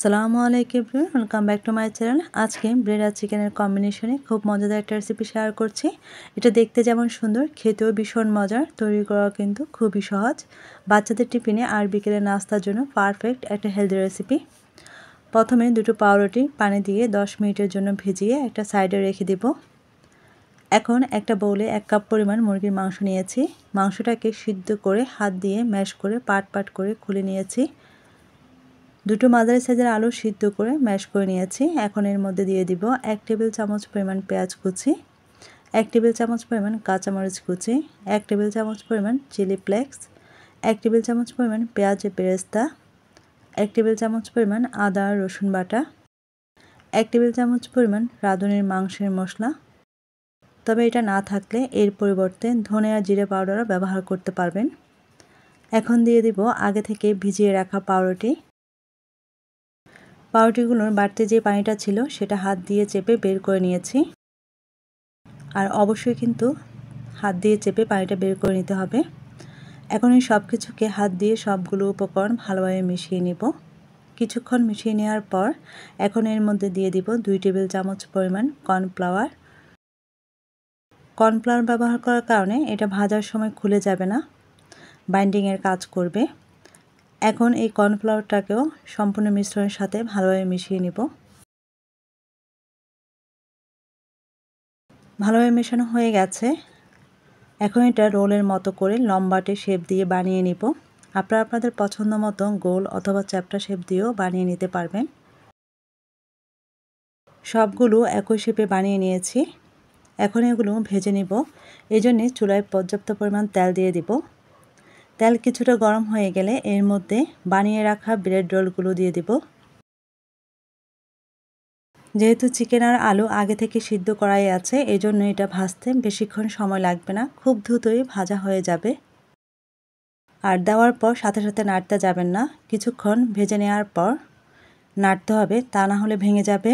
সালামু আলাইকুম welcome back to my channel আজকে ব্রেড আর চিকেনের কম্বিনেশনে খুব মজাদার একটা রেসিপি শেয়ার করছি এটা দেখতে যেমন সুন্দর খেতেও ভীষণ মজার তৈরি করা কিন্তু খুবই সহজ বাচ্চাদের টিফিনে আর বিকেলে নাস্তার জন্য পারফেক্ট একটা হেলদি রেসিপি প্রথমে দুটো পাউরুটি পানি দিয়ে 10 মিনিটের জন্য ভিজিয়ে একটা সাইডে রেখে দেব এখন একটা বোলে এক কাপ পরিমাণ মুরগির মাংস নিয়েছি মাংসটাকে সিদ্ধ করে হাত দিয়ে ম্যাশ করে পাট পাট করে খুলে নিয়েছি দুটো মাঝারি সাইজের আলু সিদ্ধ করে ম্যাশ করে নিয়েছি এখন এর মধ্যে দিয়ে দিব এক টেবিল চামচ পরিমাণ পেঁয়াজ কুচি এক টেবিল চামচ পরিমাণ কাঁচামরিচ কুচি এক টেবিল চামচ পরিমাণ চিলি ফ্লেক্স এক টেবিল চামচ পরিমাণ পেঁয়াজ পেরেস্তা এক টেবিল চামচ পরিমাণ আদা রসুন বাটা এক টেবিল চামচ পরিমাণ রাঁধুনির মাংসের মশলা তবে এটা না থাকলে এর পরিবর্তে ধনে আর জিরে পাউডারও ব্যবহার করতে পারবেন এখন দিয়ে দিব আগে থেকে ভিজিয়ে রাখা পাউরুটি পাউরুটিগুলোর বাড়তে যে পানিটা ছিল সেটা হাত দিয়ে চেপে বের করে নিয়েছি আর অবশ্যই কিন্তু হাত দিয়ে চেপে পানিটা বের করে নিতে হবে এখন এই সব কিছুকে হাত দিয়ে সবগুলো উপকরণ ভালোভাবে মিশিয়ে নেব কিছুক্ষণ মিশিয়ে নেওয়ার পর এখন এর মধ্যে দিয়ে দিব দুই টেবিল চামচ পরিমাণ কর্নফ্লাওয়ার কর্নফ্লাওয়ার ব্যবহার করার কারণে এটা ভাজার সময় খুলে যাবে না বাইন্ডিংয়ের কাজ করবে এখন এই কর্নফ্লাওয়ারটাকেও সম্পূর্ণ মিশ্রণের সাথে ভালোভাবে মিশিয়ে নিব ভালোভাবে মেশানো হয়ে গেছে এখন এটা রোলের মতো করে লম্বাটে শেপ দিয়ে বানিয়ে নিব আপনারা আপনাদের পছন্দ মতো গোল অথবা চ্যাপটা শেপ দিয়েও বানিয়ে নিতে পারবেন সবগুলো একই শেপে বানিয়ে নিয়েছি এখন এগুলো ভেজে নিব এই জন্যে চুলায় পর্যাপ্ত পরিমাণ তেল দিয়ে দিব তেল কিছুটা গরম হয়ে গেলে এর মধ্যে বানিয়ে রাখা ব্রেড রোলগুলো দিয়ে দেব যেহেতু চিকেন আর আলু আগে থেকে সিদ্ধ করাই আছে এই জন্য এটা ভাজতে বেশিক্ষণ সময় লাগবে না খুব দ্রুতই ভাজা হয়ে যাবে আর দেওয়ার পর সাথে সাথে নাড়তে যাবেন না কিছুক্ষণ ভেজে নেওয়ার পর নাড়তে হবে তা না হলে ভেঙে যাবে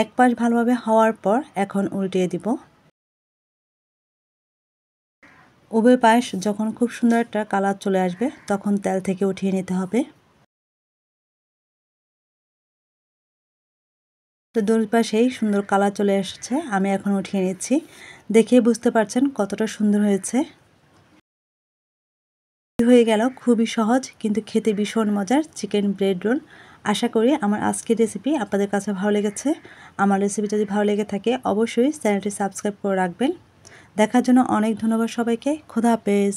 এক পাশ ভালোভাবে হওয়ার পর এখন উল্টিয়ে দিব উভয় পায়েস যখন খুব সুন্দর একটা কালার চলে আসবে তখন তেল থেকে উঠিয়ে নিতে হবে তো দুই পাশেই সুন্দর কালার চলে এসেছে আমি এখন উঠিয়ে নিচ্ছি দেখে বুঝতে পারছেন কতটা সুন্দর হয়েছে হয়ে গেল খুবই সহজ কিন্তু খেতে ভীষণ মজার চিকেন ব্রেড রোল আশা করি আমার আজকের রেসিপি আপনাদের কাছে ভালো লেগেছে আমার রেসিপি যদি ভালো লেগে থাকে অবশ্যই চ্যানেলটি সাবস্ক্রাইব করে রাখবেন দেখার জন্য অনেক ধন্যবাদ সবাইকে খোদা হাফেজ